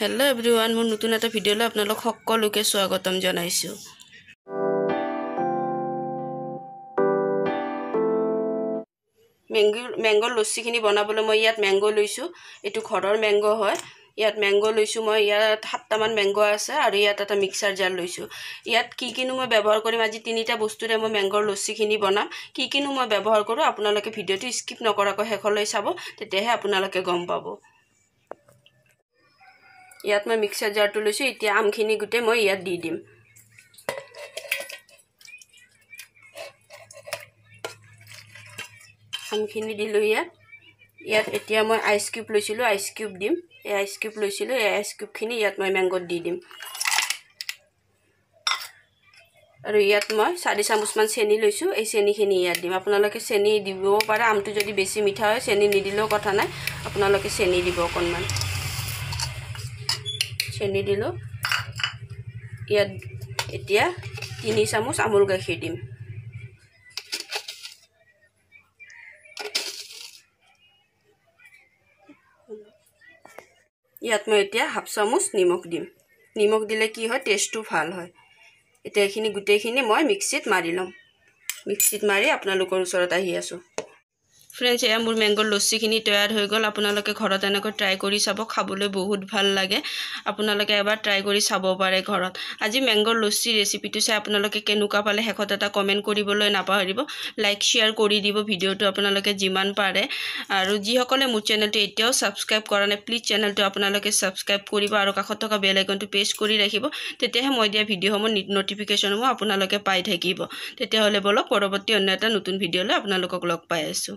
hello' every one মোৰ নতুন এটা ভিডিঅ'লৈ আপোনালোক সকলোকে স্বাগতম জনাইছোঁ মেংগ' মেংগ'ৰ লচ্চিখিনি বনাবলৈ মই ইয়াত মেংগ' লৈছোঁ এইটো ঘৰৰ মেংগ' হয় ইয়াত মেংগ' লৈছোঁ মই ইয়াত সাতটামান মেংগ' আছে আৰু ইয়াত এটা মিক্সাৰ জাৰ লৈছোঁ ইয়াত কি কিনো মই ব্যৱহাৰ কৰিম আজি তিনিটা বস্তুৰে মই মেংগ'ৰ লচ্চিখিনি বনাম কি কিনো মই ব্যৱহাৰ কৰোঁ আপোনালোকে ভিডিঅ'টো স্কিপ নকৰাকৈ শেষলৈ চাব তেতিয়াহে আপোনালোকে গম পাব ইয়াত মই মিক্সাৰ জাৰটো লৈছোঁ এতিয়া আমখিনি গোটেই মই ইয়াত দি দিম আমখিনি দিলোঁ ইয়াত ইয়াত এতিয়া মই আইচ কিউব লৈছিলোঁ আইচ কিউব দিম এই আইচ কিউব লৈছিলোঁ এই আইচ কিউবখিনি ইয়াত মই মেংগত দি দিম আৰু ইয়াত মই চাৰি চামুচমান চেনি লৈছোঁ এই চেনিখিনি ইয়াত দিম আপোনালোকে চেনি দিব পাৰে আমটো যদি বেছি মিঠা হয় চেনি নিদিলেও কথা নাই আপোনালোকে চেনি দিব অকণমান চেনি দিলোঁ ইয়াত এতিয়া তিনি চামুচ আমুল গাখীৰ দিম ইয়াত মই এতিয়া হাফ চামুচ নিমখ দিম নিমখ দিলে কি হয় টেষ্টটো ভাল হয় এতিয়া এইখিনি গোটেইখিনি মই মিক্সিত মাৰি ল'ম মিক্সিত মাৰি আপোনালোকৰ ওচৰত আহি আছোঁ ফ্ৰেণ্ডছ এয়া মোৰ মেংগ'ৰ লচ্চিখিনি তৈয়াৰ হৈ গ'ল আপোনালোকে ঘৰত এনেকৈ ট্ৰাই কৰি চাব খাবলৈ বহুত ভাল লাগে আপোনালোকে এবাৰ ট্ৰাই কৰি চাব পাৰে ঘৰত আজি মেংগ'ৰ লচ্চি ৰেচিপিটো চাই আপোনালোকে কেনেকুৱা পালে শেষত এটা কমেণ্ট কৰিবলৈ নাপাহৰিব লাইক শ্বেয়াৰ কৰি দিব ভিডিঅ'টো আপোনালোকে যিমান পাৰে আৰু যিসকলে মোৰ চেনেলটো এতিয়াও ছাবস্ক্ৰাইব কৰা নাই প্লিজ চেনেলটো আপোনালোকে ছাবস্ক্ৰাইব কৰিব আৰু কাষত থকা বেল আইকনটো প্ৰেছ কৰি ৰাখিব তেতিয়াহে মই দিয়া ভিডিঅ'সমূহ ন'টিফিকেশ্যনসমূহ আপোনালোকে পাই থাকিব তেতিয়াহ'লে বলক পৰৱৰ্তী অন্য এটা নতুন ভিডিঅ'লৈ আপোনালোকক লগ পাই আছোঁ